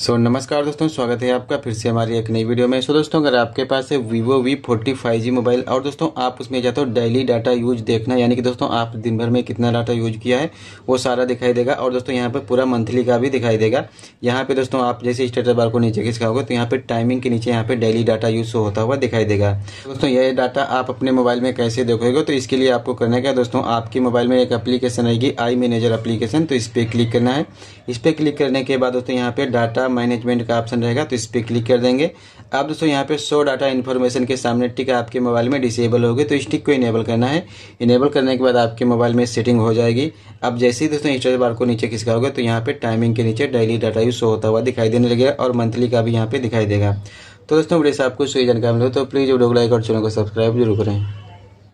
सो so, नमस्कार दोस्तों स्वागत है आपका फिर से हमारी एक नई वीडियो में सो so, दोस्तों अगर आपके पास है Vivo V forty five G mobile और दोस्तों आप उसमें जाते हो डेली डाटा यूज देखना यानी कि दोस्तों आप दिन भर में कितना डाटा यूज किया है वो सारा दिखाई देगा और दोस्तों यहाँ पर पूरा मंथली का भी दिखाई देगा यहाँ पे दोस्तों आप जैसे स्टेटस बार को नीचे खिसकाओगे तो यहाँ पे टाइमिंग के नीचे यहाँ पे डेली डाटा यूज होता हुआ दिखाई देगा दोस्तों यह डाटा आप अपने मोबाइल में कैसे देखोगे तो इसके लिए आपको करना क्या दोस्तों आपके मोबाइल में एक अप्लीकेशन आएगी आई मैनेजर एप्लीकेशन तो इस पर क्लिक करना है इस पर क्लिक करने के बाद दोस्तों यहाँ पे डाटा डाटा मैनेजमेंट का ऑप्शन रहेगा तो इस पर क्लिक कर देंगे अब दोस्तों यहाँ पे शो डाटा इन्फॉर्मेशन के सामने टिक आपके मोबाइल में डिसेबल हो गए तो इस टिक को इनेबल करना है इनेबल करने के बाद आपके मोबाइल में सेटिंग हो जाएगी अब जैसे ही दोस्तों इंस्टॉल बार को नीचे खिसकाओगे तो यहाँ पे टाइमिंग के नीचे डेली डाटा यूज होता हुआ दिखाई देने लगेगा और मंथली का भी यहाँ पे दिखाई देगा तो दोस्तों वीडियो से आपको सही जानकारी मिले तो प्लीज़ वीडियो को लाइक और चैनल को सब्सक्राइब जरूर करें